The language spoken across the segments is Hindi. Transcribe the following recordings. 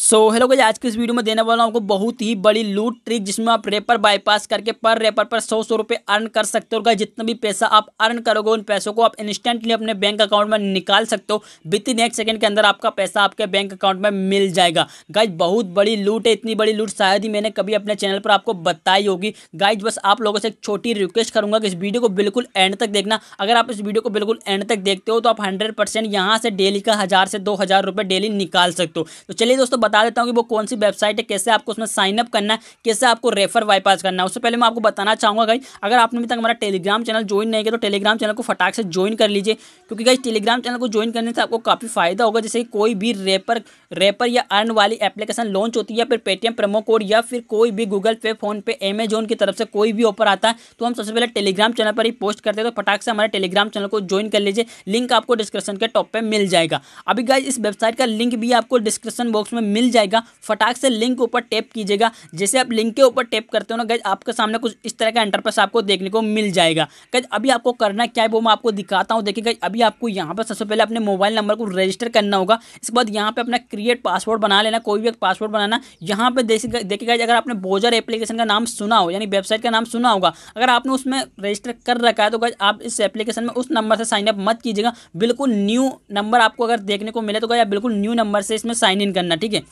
सो हेलो गई आज की इस वीडियो में देने वाला हूँ आपको बहुत ही बड़ी लूट ट्रिक जिसमें आप रेपर बाईपास करके पर रेपर पर सौ सौ रुपये अर्न कर सकते हो जितना भी पैसा आप अर्न करोगे उन पैसों को आप इंस्टेंटली अपने बैंक अकाउंट में निकाल सकते हो विद इन एक सेकंड के अंदर आपका पैसा आपके बैंक अकाउंट में मिल जाएगा गाइज बहुत बड़ी लूट है इतनी बड़ी लूट शायद ही मैंने कभी अपने चैनल पर आपको बताई होगी गाइज बस आप लोगों से एक छोटी रिक्वेस्ट करूँगा कि इस वीडियो को बिल्कुल एंड तक देखना अगर आप इस वीडियो को बिल्कुल एंड तक देखते हो तो आप हंड्रेड परसेंट से डेली का हज़ार से दो हज़ार डेली निकाल सकते हो तो चलिए दोस्तों बता देता हूँ कि वो कौन सी वेबसाइट है कैसे आपको उसमें साइनअप करना है कैसे आपको रेफर बाईपास करना है उससे पहले मैं आपको बताना चाहूँगा गई अगर आपने अभी तक हमारा टेलीग्राम चैनल ज्वाइन नहीं किया तो टेलीग्राम चैनल को फटाक से ज्वाइन कर लीजिए क्योंकि गई टेलीग्राम चैनल को ज्वाइन करने से आपको काफ़ी फायदा होगा जैसे कोई भी रेपर रेपर या अर्न वाली एप्लीकेशन लॉन्च होती है या फिर पेटीएम प्रोमो कोड या फिर कोई भी गूगल पे फोनपे अमेजोन की तरफ से कोई भी ऑफर आता है तो हम सबसे पहले टेलीग्राम चैनल पर ही पोस्ट करते हैं तो फटाक से हमारे टेलीग्राम चैनल को ज्वाइन कर लीजिए लिंक आपको डिस्क्रिप्शन के टॉप पर मिल जाएगा अभी गाइज इस वेबसाइट का लिंक भी आपको डिस्क्रिप्शन बॉक्स में मिल जाएगा फटाक से लिंक के ऊपर टैप कीजिएगा जैसे आप लिंक के ऊपर टैप करते हो ना गज आपके सामने कुछ इस तरह का इंटरप्रेस आपको देखने को मिल जाएगा गज अभी आपको करना क्या है वो मैं आपको दिखाता हूँ देखिए गज अभी आपको यहाँ पर सबसे पहले अपने मोबाइल नंबर को रजिस्टर करना होगा इसके बाद यहाँ पर अपना क्रिएट पासवर्ड बना लेना कोई भी एक पासवर्ड बनाना यहाँ पर गज अगर आपने बोजर एप्लीकेशन का नाम सुना हो यानी वेबसाइट का नाम सुना होगा अगर आपने उसमें रजिस्टर कर रखा है तो गज आप इस एप्लीकेशन में उस नंबर से साइनअप मत कीजिएगा बिल्कुल न्यू नंबर आपको अगर देखने को मिले तो गया बिल्कुल न्यू नंबर से इसमें साइन इन करना ठीक है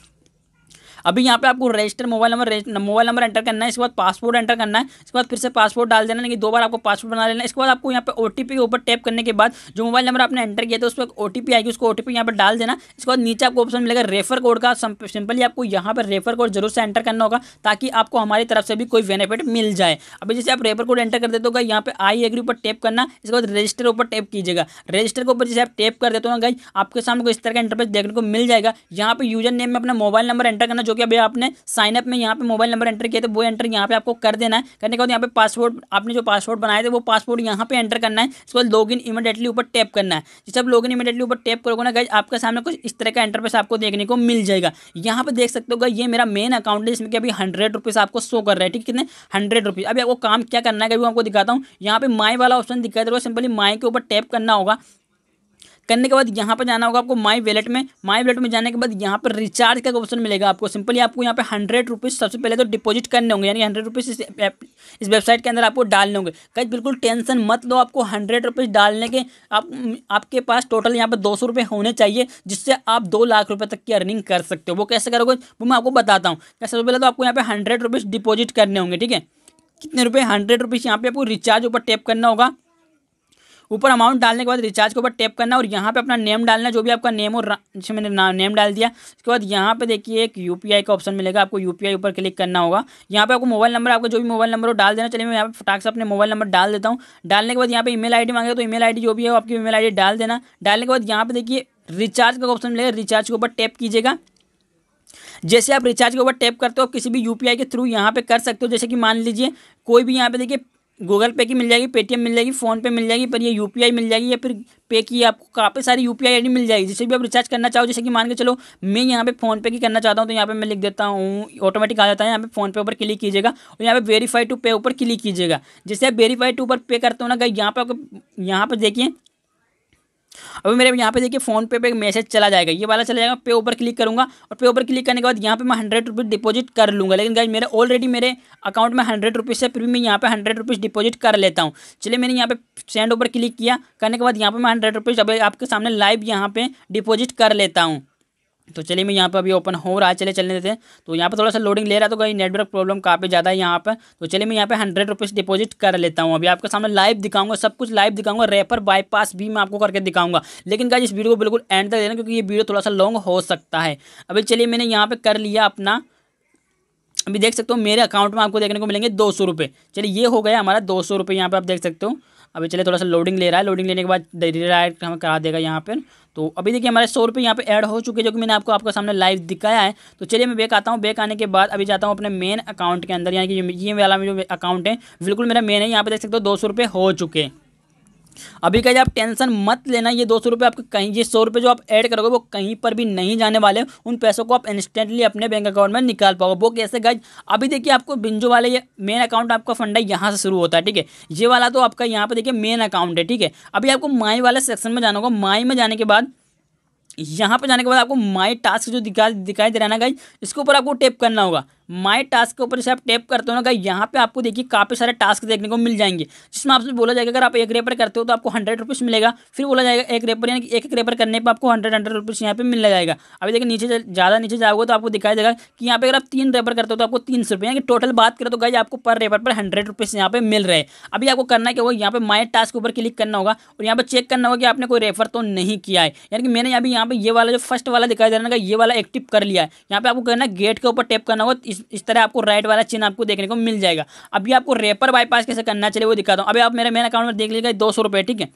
अभी यहाँ पे आपको register mobile number mobile number enter करना है इसके बाद पासवर्ड एंटर करना है इसके बाद फिर से पासवर्ड डाल देना लेकिन दो बार आपको पासवर्ड बना लेना इसके बाद आपको यहाँ पे ओटीपी के ऊपर टैप करने के बाद जो मोबाइल नंबर आपने एंटर किया था उस पर ओटीपी आएगी उसको ओटीपी यहाँ पर डाल देना इसके बाद नीचे आपको ऑप्शन मिलेगा रेफर कोड का सिंपली आपको यहाँ पर रेफर कोड जरूर से एंटर करना होगा ताकि आपको हमारी तरफ से भी कोई बेनिफिट मिल जाए अभी जैसे आप रेफर कोड एंटर कर देते हो यहाँ पे आई एग्री ऊपर टैप करना इसके बाद रजिस्टर ऊपर टैप कीजिएगा रजिस्टर के ऊपर जैसे आप टैप कर देते हो ना गई आपके सामने को इस तरह का इंटरफेस देखने को मिल जाएगा यहाँ पे यूजर नेम में अपना मोबाइल नंबर एंटर करना जो कि अभी आपने साइनअप में यहाँ पे मोबाइल नंबर एंटर किया तो वो एंटर यहाँ पे आपको कर देना है करने के बाद यहाँ पे पासवर्ड आपने जो पासवर्ड बनाए थे वो पासवर्ड यहाँ पे एंटर करना है इसके बाद लॉग इन इमीडिएटली ऊपर टैप करना है जब लॉग इन इमीडिएटली ऊपर टैप करोगे ना गाइज आपके सामने कुछ इस तरह का इंटरफेस आपको देखने को मिल जाएगा यहाँ पर देख सकते हो ये मेरा मेन अकाउंट है जिसमें कि अभी हंड्रेड रुपीज़ आपको शो कर रहा है ठीक कितने हंड्रेड रुपीज़ अभी आपको काम क्या करना है कभी आपको दिखाता हूँ यहाँ पे माई वाला ऑप्शन दिखाई दे रहा है सिंपली माई के ऊपर टैप करना होगा करने के बाद यहाँ पर जाना होगा आपको माई वैलेट में माई वैलेट में जाने के बाद यहाँ पर रिचार्ज का ऑप्शन मिलेगा आपको सिंपली आपको यहाँ पर हंड्रेड रुपीज़ सबसे पहले तो डिपोजिट करने होंगे यानी हंड्रेड रुपीज़ इस इस वेबसाइट के अंदर आपको डालने होंगे कहीं बिल्कुल टेंशन मत लो आपको हंड्रेड रुपीज़ डालने के आप आपके पास टोटल यहाँ पर दो सौ होने चाहिए जिससे आप दो लाख रुपये तक की अर्निंग कर सकते हो वो कैसे करोगे वो मैं आपको बताता हूँ सबसे पहले तो आपको यहाँ पर हंड्रेड रुपीज़ डिपॉजिट करने होंगे ठीक है कितने रुपये हंड्रेड रुपीज़ यहाँ पे आपको रिचार्ज ऊपर टैप करना होगा ऊपर अमाउंट डालने के बाद रिचार्ज के ऊपर टैप करना और यहाँ पे अपना नेम डालना जो भी आपका नेम और जैसे मैंने नेम डाल दिया उसके बाद यहाँ पे देखिए एक यूपीआई का ऑप्शन मिलेगा आपको यूपीआई ऊपर क्लिक करना होगा यहाँ पे आपको मोबाइल नंबर आपका जो भी मोबाइल नंबर हो डाल देना चलिए मैं यहाँ पर फटाक से अपने मोबाइल नंबर डाल देता हूँ डालने के बाद यहाँ पे ईमेल आईडी मांगे तो ई आईडी जो भी है आपकी ईमेल मेल डाल देना डालने के बाद यहाँ पे देखिए रिचार्ज का ऑप्शन मिलेगा रिचार्ज के ऊपर टैप कीजिएगा जैसे आप रिचार्ज के ऊपर टैप करते हो किसी भी यूपीआई के थ्रू यहाँ पे कर सकते हो जैसे कि मान लीजिए कोई भी यहाँ पे देखिए गूगल पे की मिल जाएगी पेटीएम मिल जाएगी फ़ोन पे मिल जाएगी पर ये यूपीआई मिल जाएगी या फिर पे की आपको काफ़ी सारी यू पी आई मिल जाएगी जिससे भी आप रिचार्ज करना चाहो जैसे कि मान के चलो मैं यहाँ पे फोन पे की करना चाहता हूँ तो यहाँ पे मैं लिख देता हूँ ऑटोमेटिक आ जाता है यहाँ पे फोन पे ऊपर क्लिक कीजिएगा और यहाँ पे वेरीफाई टू पे ऊपर क्लिक कीजिएगा जैसे आप वेरीफाई टू पर पे करते हो ना यहाँ पर यहाँ पर देखिए अभी मेरे यहाँ पे देखिए फोन पे पे मैसेज चला जाएगा ये वाला चला जाएगा पे ऊपर क्लिक करूँगा और पे ऊपर क्लिक करने के बाद यहाँ पे मैं हंड्रेड रुपीज़ डिपॉजिट कर लूँगा लेकिन गाइज मेरे ऑलरेडी मेरे अकाउंट में हंड्रेड रुपीज़ से फिर भी मैं यहाँ पे हंड्रेड रुपीज़ डिपॉजिट कर लेता हूँ चलिए मैंने यहाँ पे सेंड ऊपर क्लिक किया करने के बाद यहाँ पर मैं हंड्रेड रुपीज़ अभी आपके सामने लाइव यहाँ पर डिपॉजिट कर लेता हूँ तो चलिए मैं यहाँ पर अभी ओपन हो रहा है चले चलने देते हैं तो यहाँ पर थोड़ा सा लोडिंग ले रहा तो कहीं नेटवर्क प्रॉब्लम काफ़ी ज़्यादा है यहाँ पर तो चलिए मैं यहाँ पे हंड्रेड रुपीज़ डिपॉजिट कर लेता हूँ अभी आपके सामने लाइव दिखाऊंगा सब कुछ लाइव दिखाऊंगा रेफर बाईपास भी मैं आपको करके दिखाऊंगा लेकिन क्या इस वीडियो को बिल्कुल एंड तक देना क्योंकि ये वीडियो थोड़ा सा लॉन्ग हो सकता है अभी चलिए मैंने यहाँ पर कर लिया अपना अभी देख सकते हो मेरे अकाउंट में आपको देखने को मिलेंगे दो सौ रुपये चलिए ये हो गया हमारा दो सौ रुपये यहाँ पर आप देख सकते हो अभी चलिए थोड़ा सा लोडिंग ले रहा है लोडिंग लेने के बाद रिडायरेक्ट हमें करा देगा यहाँ पर तो अभी देखिए हमारे सौ रुपये यहाँ पे ऐड हो चुके हैं जो कि मैंने आपको आपका सामने लाइव दिखाया है तो चलिए मैं बैक आता हूँ बैक आने के बाद अभी जाता हूँ अपने मेन अकाउंट के अंदर यानी कि ये वाला जो अकाउंट है बिल्कुल मेरा मेन है यहाँ पर देख सकते हो दो सौ रुपये हो चुके हैं अभी का आप टेंशन मत लेना ये दो सौ रुपये आपको कहीं ये सौ रुपये जो आप ऐड करोगे वो कहीं पर भी नहीं जाने वाले उन पैसों को आप इंस्टेंटली अपने बैंक अकाउंट में निकाल पाओगे वो कैसे गाइज अभी देखिए आपको बिंजो वाले ये मेन अकाउंट आपका फंडा यहाँ से शुरू होता है ठीक है ये वाला तो आपका यहाँ पर देखिए मेन अकाउंट है ठीक है अभी आपको माई वाले सेक्शन में जाना होगा माई में जाने के बाद यहाँ पर जाने के बाद आपको माई टास्क जो दिखा दिखाई दे रहा है ना गाइज इसके ऊपर आपको टेप करना होगा माई टास्क के ऊपर जैसे आप टैप करते हो ना यहाँ पे आपको देखिए काफ़ी सारे टास्क देखने को मिल जाएंगे जिसमें आपसे बोला जाएगा अगर आप एक रेपर करते हो तो आपको हंड्रेड रुपीज़ मिलेगा फिर बोला जाएगा एक रेपर यानी एक एक रेपर करने पर आपको हंड्रेड हंड्रेड रुपीज़ यहाँ पे मिल जाएगा अभी देखिए नीचे ज़्यादा नीचे जाओगे तो आपको दिखाई देगा कि यहाँ पे अगर आप तीन रेपर करते हो तो आपको तीन सौ रुपये यानी टोटल बात करें तो गाइज आपको पर रेपर पर हंड्रेड रुपीज़ यहाँ पे मिल रहे अभी आपको करना क्या होगा यहाँ पे माई टास्क के ऊपर क्लिक करना होगा और यहाँ पे चेक करना होगा कि आपने कोई रेफर तो नहीं किया है यानी कि मैंने अभी यहाँ पे ये वाला जो फर्स्ट वाला दिखाई दे रहा है ये वाला एक्टिव कर लिया है यहाँ पे आपको करना गेट के ऊपर टैप करना होगा इस तरह आपको राइट वाला चिन्ह आपको देखने को मिल जाएगा अभी आपको रेपर बाईपास कैसे करना चाहिए वो दिखाता हूँ अभी आप मेरे मेन अकाउंट में देख लीजिएगा दो सौ रुपये ठीक है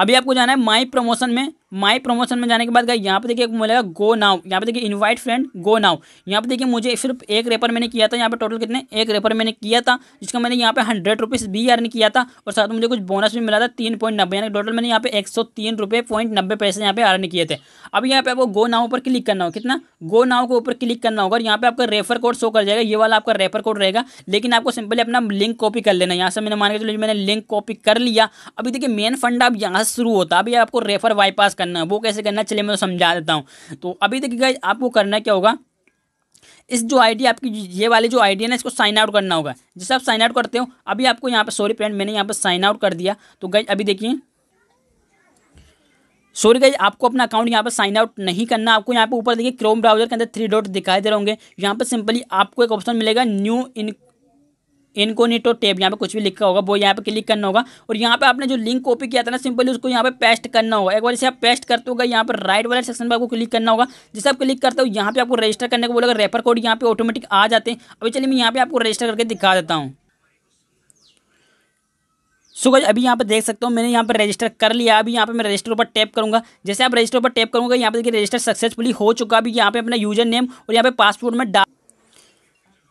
अभी आपको जाना है माई प्रमोशन में माय प्रमोशन में जाने के बाद यहाँ पे देखिए मिलेगा गो नाउ यहाँ पे देखिए इनवाइट फ्रेंड गो नाउ यहाँ पे देखिए मुझे सिर्फ एक रेपर मैंने किया था यहाँ पे टोटल कितने एक रेपर मैंने किया था जिसका मैंने यहाँ पे हंड्रेड रुपीज़ बी आर किया था और साथ में मुझे कुछ बोनस भी मिला था तीन पॉइंट नब्बे यानी टोटल मैंने यहाँ पे एक सौ तीन रुपये पॉइंट नब्बे पैसे यहाँ पे अर्न किए थे अब यहाँ पे आपको गो नाउ पर क्लिक करना होगा कितना गो नाउ के ऊपर क्लिक करना होगा और यहाँ पे आपका रेफर कोड शो कर जाएगा ये वाला आपका रेफर कोड रहेगा लेकिन आपको सिंपली अपना लिंक कॉपी कर लेना यहाँ से मैंने मान के चलो मैंने लिंक कॉपी कर लिया अभी देखिए मेन फंड आप यहाँ से शुरू होता है अभी आपको रेफर बाईपास करना वो कैसे करना चलिए मैं तो समझा देता हूँ तो अभी देखिए गाइज आपको करना क्या होगा इस जो आईडी आपकी ये वाली जो आईडी है ना इसको साइन आउट करना होगा जैसे आप साइन आउट करते हो अभी आपको यहाँ पर सॉरी फ्रेंड मैंने यहाँ पर साइन आउट कर दिया तो गई अभी देखिए सॉरी गाइज आपको अपना अकाउंट यहाँ पर साइन आउट नहीं करना आपको यहाँ पर ऊपर देखिए क्रोम ब्राउजर के अंदर थ्री डॉट दिखाई दे रहे होंगे यहाँ पर सिंपली आपको एक ऑप्शन मिलेगा न्यू इन इनकोनीटो टेप यहाँ पे कुछ भी लिखा होगा वो यहाँ पे क्लिक करना होगा और यहाँ पे आपने जो लिंक कॉपी किया था ना सिंपली उसको यहाँ पे पेस्ट करना होगा एक बार जैसे आप पेस्ट करते होगा यहाँ पर राइट वाले सेक्शन पर आपको क्लिक करना होगा जैसे आप क्लिक करते हो यहाँ पे आपको रजिस्टर करने को बोलेगा रेफर कोड यहाँ पे ऑटोमेटिक आ जाते हैं अभी चलिए मैं यहाँ पे आपको रजिस्टर करके दिखा देता हूँ सो अभी यहाँ पर देख सकता हूँ मैंने यहाँ पर रजिस्टर कर लिया अभी यहाँ पर मैं रजिस्टर पर टैप करूँगा जैसे आप रजिस्टर पर टैप करूँगा यहाँ पर देखिए रजिस्टर सक्सेसफुली हो चुका अभी यहाँ पे अपना यूजर नेम और यहाँ पे पासपोर्ट में डाल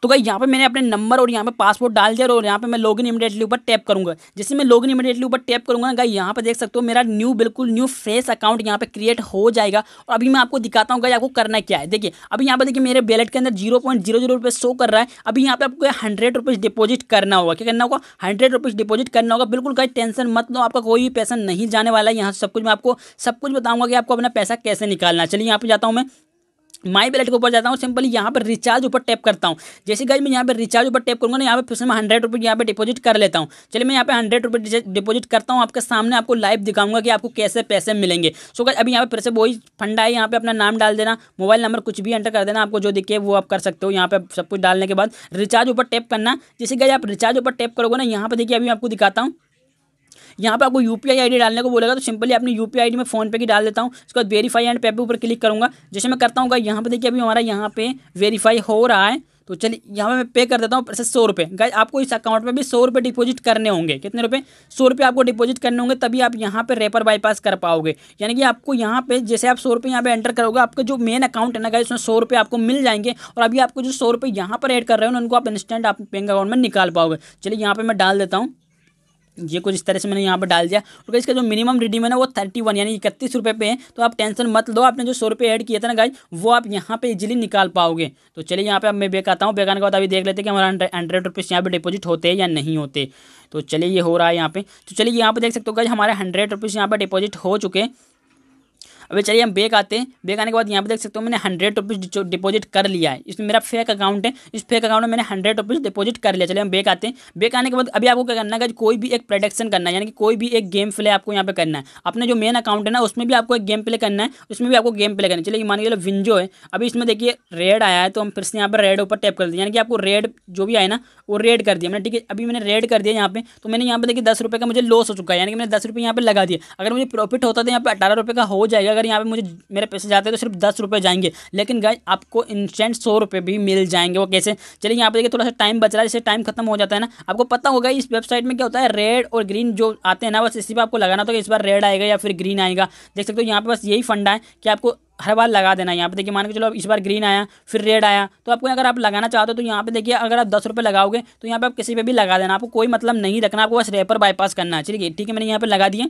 तो गई यहाँ पे मैंने अपने नंबर और यहाँ पे पासपोर्ट डाल दिया और यहाँ पे मैं लॉगिन इमीडिएटली ऊपर टैप करूँगा जैसे मैं लॉगिन इमीडिएटली ऊपर टैप करूँगा गई यहाँ पे देख सकते हो मेरा न्यू बिल्कुल न्यू फ्रेश अकाउंट यहाँ पे क्रिएट हो जाएगा और अभी मैं आपको दिखाता हूँ गई आपको करना क्या है देखिए अभी यहाँ पर देखिए मेरे बैलेट के अंदर जीरो पॉइंट जीरो जीरो रुपये शो कर रहा है अभी यहाँ पे आपको हंड्रेड रुपीज़ डिपॉजिट करना होगा क्या करना होगा हंड्रेड रुपीज़ डिपॉजिट करना होगा बिल्कुल गई टेंशन मत लो आपका कोई भी पैसा नहीं जाने वाला है यहाँ सब कुछ मैं आपको सब कुछ बताऊँगा कि आपको अपना पैसा कैसे निकालना चलिए यहाँ पे जाता हूँ मैं माई वैलेट के ऊपर जाता हूँ सिंपली यहाँ पर रिचार्ज ऊपर टैप करता हूँ जैसे गाइज मैं यहाँ पर रिचार्ज ऊपर टैप करूँगा ना यहाँ पर फिर मैं हंड्रेड रुपीज़ यहाँ पे डिपॉजिट कर लेता हूँ चलिए मैं यहाँ पे हंड्रेड रुपी डिपॉजिट करता हूँ आपके सामने आपको लाइव दिखाऊंगा कि आपको कैसे पैसे मिलेंगे सो गाइज अभी यहाँ पर फिर से वही फंडा है यहाँ पर अपना नाम डाल देना मोबाइल नंबर कुछ भी एंटर कर देना आपको जो दिखे वो आप कर सकते हो यहाँ पर सब कुछ डालने के बाद रिचार्ज ऊपर टैप करना जैसे गाइज आप रिचार्ज ऊपर टैप करोगे ना यहाँ पर देखिए अभी आपको दिखाता हूँ यहाँ पर आपको यू पी डालने को बोलेगा तो सिंपली अपनी यू पी में फोन पे की डाल देता हूँ उसके बाद वेरीफाई एंड पे ऊपर क्लिक करूँगा जैसे मैं करता हूँ यहाँ पर देखिए अभी हमारा यहाँ पे वेरीफाई हो रहा है तो चलिए यहाँ पे मैं पे कर देता हूँ पैसे सौ रुपये गाय आपको इस अकाउंट में भी सौ रुपये डिपॉजिट करने होंगे कितने रुपये सौ रुपये आपको डिपॉजिट करने होंगे तभी आप यहाँ पे रेपर बाईपास कर पाओगे यानी कि आपको यहाँ पे जैसे आप सौ रुपये यहाँ पे एंटर करोगे आपका जो मेन अकाउंट है ना गाय उसमें सौ रुपये आपको मिल जाएंगे और अभी आपको जो सौ रुपये यहाँ पर एड कर रहे हो उनको आप इंस्टेंट आप बैंक अकाउंट में निकाल पाओगे चलिए यहाँ पर मैं डाल देता हूँ ये कुछ इस तरह से मैंने यहाँ पर डाल दिया और इसका जो मिनिमम रिडीम है ना वो थर्टी वन यानी इकतीस रुपये पे है तो आप टेंशन मत लो आपने जो सौ रुपये ऐड किया था ना गाइज वो आप यहाँ पे इजिली निकाल पाओगे तो चलिए यहाँ पे अब मैं बेक आता हूँ बेक के बाद अभी देख लेते हैं कि हमारा हंड्रेड रुपीज़ यहाँ पे डिपोजिट होते हैं या नहीं होते तो चलिए ये हो रहा है यहाँ पे तो चलिए यहाँ पर देख सकते हो गाइज हमारे हंड्रेड रुपीज़ यहाँ पर डिपॉजिट हो चुके अभी चलिए हम बेक आते हैं बेक आने के बाद यहाँ पे देख सकते हो मैंने हंड्रेड रुपीज़ डिपोजिट कर लिया है इसमें मेरा फेक अकाउंट है इस फेक अकाउंट में मैंने हंड्रेड रुपीज़ डिपोजिट कर लिया चलिए हम बेक आते हैं बेक आने के बाद अभी आपको क्या करना है कोई भी एक प्रोडक्शन करना है यानी कि कोई भी एक गेम प्ले आपको यहाँ पे करना है अपने जो मेन अकाउंट है ना उसमें भी आपको एक गेम प्ले करना है उसमें भी आपको गेम प्ले करना है चलिए मान के विंजो है अभी इसमें देखिए रेड आया है तो हम फिर से यहाँ पर रेड ऊपर टैप कर दिया यानी कि आपको रेड जो भी आए ना वो रेड कर दिया मैंने ठीक है अभी मैंने रेड कर दिया यहाँ पे तो मैंने यहाँ पे देखिए दस रुपये का मुझे लॉस हो चुका है यानी कि मैंने दस रुपये यहाँ पे लगा दिया अगर मुझे प्रॉफिट होता तो यहाँ पे अठारह रुपये का हो जाएगा अगर यहाँ पे मुझे मेरे पैसे जाते हैं तो सिर्फ दस रुपये जाएंगे लेकिन गाय आपको इंस्टेंट सौ रुपये भी मिल जाएंगे वो कैसे चलिए यहाँ पे देखिए थोड़ा सा टाइम बच रहा है जैसे टाइम खत्म हो जाता है ना आपको पता होगा इस वेबसाइट में क्या होता है रेड और ग्रीन जो आते हैं ना बस इसी पर आपको लगाना तो इस बार रेड आएगा या फिर ग्रीन आएगा देख सकते हो यहाँ पे बस यही फंडा है कि आपको हर बार लगा देना है यहाँ पे देखिए मान के चलो इस बार ग्रीन आया फिर रेड आया तो आपको अगर आप लगाना चाहते हो तो यहाँ पे देखिए अगर आप दस रुपये लगाओगे तो यहाँ पे आप किसी पे भी लगा देना आपको कोई मतलब नहीं रखना आपको बस रेपर बाईपास करना है चलिए है ठीक है मैंने यहाँ पे लगा दिए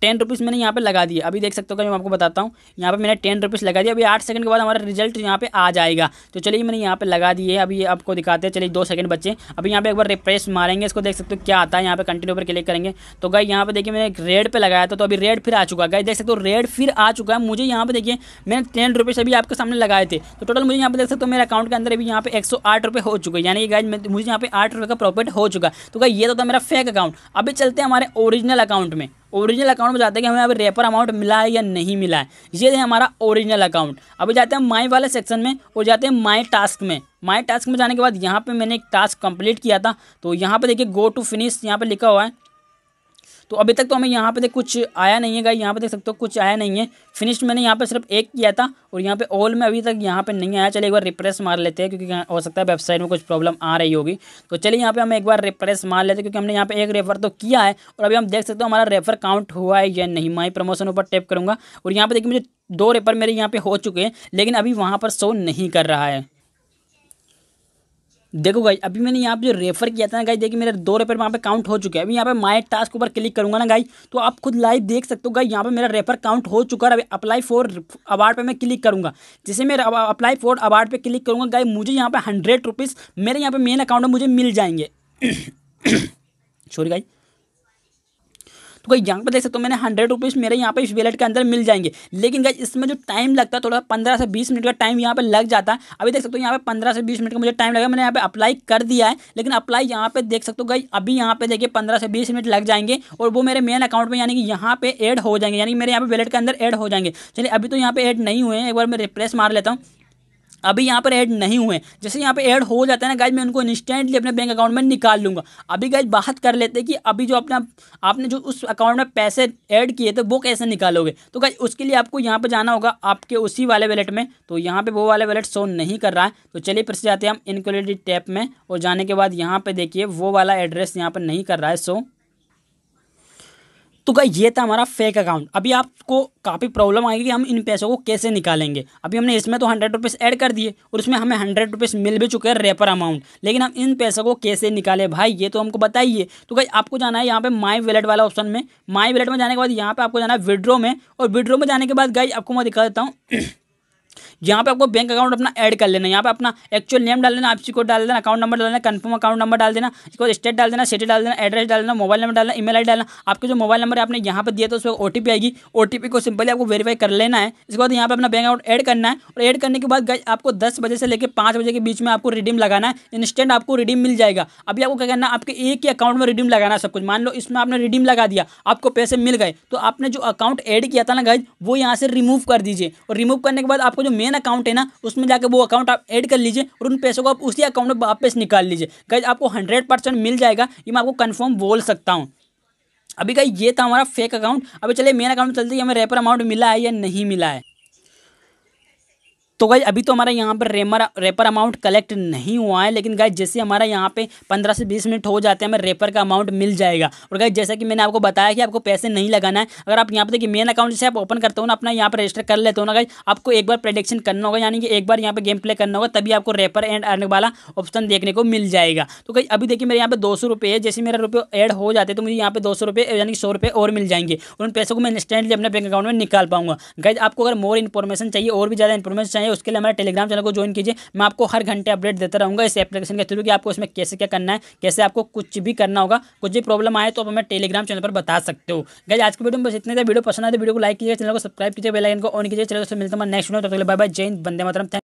टेन रुपीज़ मैंने यहाँ पे लगा दिया अभी देख सकते हो मैं आपको बताता हूँ यहाँ पे मैंने टेन रुपीज़ लगा दिया अभी आठ सेकंड के बाद हमारा रिजल्ट यहाँ पे आ जाएगा तो चलिए मैंने यहाँ पे लगा दिए अभी आपको दिखाते हैं चलिए दो सेकंड बच्चे अभी यहाँ पे एक बार रिप्रेस मारेंगे इसको देख सकते हो क्या आता है यहाँ पे कंटिन्यू पर क्लिक करेंगे तो गई यहाँ पे देखिए मैंने रेड पर लगाया था तो अभी रेड फिर आ चुका है देख सकते हो रेड फिर आ चुका है मुझे यहाँ पर देखिए मैंने टेन रुपीज़ अभी आपके सामने लगाए थे तो टोटल मुझे यहाँ पर देख सकते हो मेरे अकाउंट के अंदर अभी यहाँ पे एक सौ आठ रुपये हो चुके यानी कि गाइज मुझे यहाँ पे आठ रुपये का प्रॉफिट हो चुका तो गई ये तो था मेरा फेक अकाउंट अभी चलते हैं हमारे ओरिजिनल अकाउंट में ओरिजिनल अकाउंट में जाते हैं कि हमें अभी रेफर रेपर अमाउंट मिला है या नहीं मिला है ये है हमारा ओरिजिनल अकाउंट अभी जाते हैं माई वाले सेक्शन में और जाते हैं माई टास्क में माई टास्क में जाने के बाद यहाँ पे मैंने एक टास्क कंप्लीट किया था तो यहाँ पे देखिए गो टू फिनिश यहाँ पे लिखा हुआ है तो अभी तक तो हमें यहाँ पे देख कुछ आया नहीं है गाई यहाँ पे देख सकते हो कुछ आया नहीं है फिनिश मैंने यहाँ पे सिर्फ एक किया था और यहाँ पे ऑल में अभी तक यहाँ पे नहीं आया चलिए एक बार रिप्रेस मार लेते हैं क्योंकि हो सकता है वेबसाइट में कुछ प्रॉब्लम आ रही होगी तो चलिए यहाँ पे हम एक बार रिप्रेस मार लेते हैं क्योंकि हमने यहाँ पे एक रेफर तो किया है और अभी हम देख सकते हो हमारा रेफर काउंट हुआ है या नहीं माई प्रमोशन ऊपर टेप करूँगा और यहाँ पर देखिए मुझे दो रेफर मेरे यहाँ पर हो चुके हैं लेकिन अभी वहाँ पर शो नहीं कर रहा है देखो गाई अभी मैंने यहाँ पे जो रेफर किया था ना गाई देखिए मेरे दो रेफर वहाँ पे काउंट हो चुके हैं अभी यहाँ पे माई टास्क ऊपर क्लिक करूँगा ना गाई तो आप खुद लाइव देख सकते हो गाई यहाँ पे मेरा रेफर काउंट हो चुका है अभी अप्लाई फॉर अवार्ड पे मैं क्लिक करूँगा जैसे मैं अप्लाई फॉर अवार्ड पे क्लिक करूँगा गाई मुझे यहाँ पर हंड्रेड रुपीज़ मेरे यहाँ पर मेन अकाउंट में मुझे मिल जाएंगे सॉरी गाई कोई यहाँ पर देख सकते हो मैंने हंड्रेड रुपीज़ मेरे यहाँ पर इस वेलेट के अंदर मिल जाएंगे लेकिन गाइज इसमें जो टाइम लगता है थोड़ा पंद्रह से बीस मिनट का टाइम यहाँ पर लग जाता है अभी देख सकते हो यहाँ पर पंद्रह से बीस मिनट का मुझे टाइम लगा मैंने यहाँ पर अप्लाई कर दिया है लेकिन अप्लाई यहाँ पर देख सकते हो गाइज अभी यहाँ पर देखिए पंद्रह से बीस मिनट लग जाएंगे और वो मेरे मेन अकाउंट में यानी कि यहाँ पर एड हो जाएंगे यानी मेरे यहाँ पर वेलेट के अंदर एड हो जाएंगे चलिए अभी तो यहाँ पर एड नहीं हुए हैं एक बार मैं रिप्रेस मार लेता हूँ अभी यहाँ पर ऐड नहीं हुए जैसे यहाँ पे ऐड हो जाता है ना गाइज मैं उनको इंस्टेंटली अपने बैंक अकाउंट में निकाल लूँगा अभी गाइज बात कर लेते कि अभी जो अपना आपने जो उस अकाउंट में पैसे ऐड किए थे वो कैसे निकालोगे तो गाइज उसके लिए आपको यहाँ पर जाना होगा आपके उसी वाले वैलेट में तो यहाँ पर वो वाले वैलेट शो नहीं कर रहा है तो चलिए फिर से जाते हैं हम इनक्वालिटी टैप में और जाने के बाद यहाँ पर देखिए वो वाला एड्रेस यहाँ पर नहीं कर रहा है शो तो गई ये था हमारा फेक अकाउंट अभी आपको काफ़ी प्रॉब्लम आएगी कि हम इन पैसों को कैसे निकालेंगे अभी हमने इसमें तो हंड्रेड रुपीज़ ऐड कर दिए और उसमें हमें हंड्रेड रुपीज़ मिल भी चुके हैं रेपर अमाउंट लेकिन हम इन पैसों को कैसे निकाले भाई ये तो हमको बताइए तो गई आपको जाना है यहाँ पर माई वैलेट वाला ऑप्शन में माई वैलेट में जाने के बाद यहाँ पर आपको जाना है विड्रो में और विड्रो में जाने के बाद गई आपको मैं दिखा देता हूँ यहाँ पे आपको बैंक अकाउंट अपना ऐड कर लेना यहाँ पे अपना एक्चुअल नेम डाल देना आपसी कोड डाल देना अकाउंट नंबर डाल देना कंफर्म अकाउंट नंबर डाल देना इसके बाद स्टेट डाल देना सिटी डाल देना एड्रेस डाल देना मोबाइल नंबर डालना ईमेल आई डालना आपके जो मोबाइल नंबर आपने यहाँ पर दिया तो उसको पर ओ आएगी ओ को सिंपली आपको वेरीफाई कर लेना है इसके बाद यहाँ पर अपना बैंक अकाउंट एड करना है और एड करने के बाद आपको दस बजे से लेकर पाँच बजे के बीच में आपको रिडीम लगाना है इंस्टेंट आपको रिडीम मिल जाएगा अभी आपको क्या करना है आपके एक ही अकाउंट में रिडीम लगाना सब कुछ मान लो इसमें आपने रिडीम लगा दिया आपको पैसे मिल गए तो आपने जो अकाउंट एड किया था ना गाइज वो यहाँ से रिमूव कर दीजिए और रिमूव करने के बाद आपको जो मेन अकाउंट है ना उसमें जाकर वो अकाउंट आप ऐड कर लीजिए और उन पैसों को आप उसी अकाउंट में वापस निकाल लीजिए कहीं आपको हंड्रेड परसेंट मिल जाएगा ये मैं आपको कन्फर्म बोल सकता हूँ अभी कहीं ये था हमारा फेक अकाउंट अभी चलिए मेन अकाउंट में चलते हमें रेपर अमाउंट मिला है या नहीं मिला है तो गाइज अभी तो हमारा यहाँ पर रेमर रेपर अमाउंट कलेक्ट नहीं हुआ है लेकिन गाइज जैसे हमारा यहाँ पे पंद्रह से बीस मिनट हो जाते हैं हमें रेपर का अमाउंट मिल जाएगा और गाइज जैसा कि मैंने आपको बताया कि आपको पैसे नहीं लगाना है अगर आप यहाँ पर देखिए मेन अकाउंट जैसे आप ओपन करते हो ना अपना यहाँ पर रजिस्टर कर लेते हो ना गाइज आपको एक बार प्रडिक्शन करना होगा यानी कि एक बार यहाँ पर गेम प्ले करना होगा तभी आपको रेपर एंड अर्न वाला ऑप्शन देखने को मिल जाएगा तो गाइज अभी देखिए मेरे यहाँ पर दो है जैसे मेरा रुपये एड हो जाते तो मुझे यहाँ पर दो यानी कि सौ और मिल जाएंगे उन पैसों को मैं इंस्टेंटली अपने बैंक अकाउंट में निकाल पाऊंगा गाइज आपको अगर मोर इन्फॉर्मेशन चाहिए और भी ज़्यादा इन्फॉर्मेशन चाहिए है उसके लिए हमारे टेलीग्राम चैनल को ज्वाइन कीजिए मैं आपको हर घंटे अपडेट देता रहूँगा इस एप्लीकेशन के थ्रू कि आपको इसमें कैसे क्या करना है कैसे आपको कुछ भी करना होगा कुछ भी प्रॉब्लम आए तो आप हमें टेलीग्राम चैनल पर बता सकते हो गई आज की वीडियो में बस इतने वीडियो पसंद आए तो वीडियो को लाइक कीजिए चैनल को सब्सक्राइब कीजिए बेलाइन को ऑन कीजिए चैनल से मिलता है नेक्स्ट वीडियो तो बाय बाय जय हिंद बंदे मातरम